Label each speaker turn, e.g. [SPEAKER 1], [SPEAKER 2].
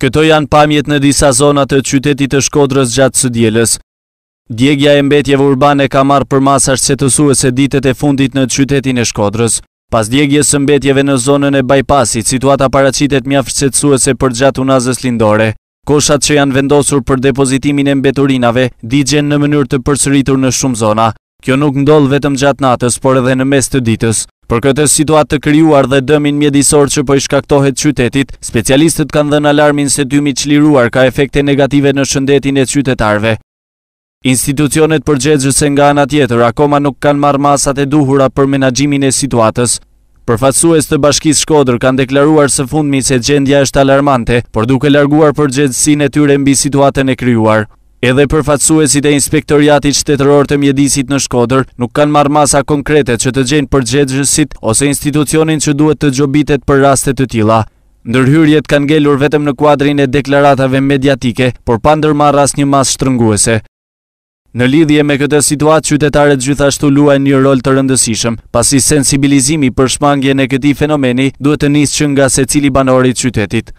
[SPEAKER 1] Këto janë pamjet në disa zonat të qytetit të shkodrës gjatë së djeles. Djegja e mbetjeve urbane ka marrë për masash që të ditet e fundit në qytetin e shkodrës. Pas djegjes së mbetjeve në zonën e bajpasit, situata paracitet mja fërqetsuese për gjatë unazës lindore. Koshat që janë vendosur për depozitimin e mbeturinave, digjen në mënyrë të përsëritur në shumë zona. Kjo nuk ndodh vetëm gjatë natës, por edhe në mes të ditës. Për këtë situatë të kryuar dhe dëmin mjedisor që po i shkaktohet qytetit, specialistët kanë dhenë alarmin se dymi qliruar ka efekte negative në shëndetin e qytetarve. Institucionet e nga ana tjetër akoma nuk kanë marrë masat e duhura për menaxhimin e situatës. Përfaqësues të Bashkisë Shkodër kanë deklaruar së fundmi se gjendja është alarmante, por duke larguar përgjegjësinë e tyre mbi situatën e krijuar. Edhe përfatsuesit e inspektoriatit shtetëror të mjedisit në Shkodër nuk kanë marrë masa konkrete që të gjenë për gjegjësit ose institucionin që duhet të gjobitet për rastet të tila. Ndërhyrjet kanë gellur vetëm në kuadrin e deklaratave mediatike, por pandër marras një mas shtrënguese. Në lidhje me këtë situatë, qytetarët gjithashtu luaj një rol të rëndësishëm, pasi sensibilizimi për shmangje në këti fenomeni duhet të njështë që nga se cili banorit qytetit.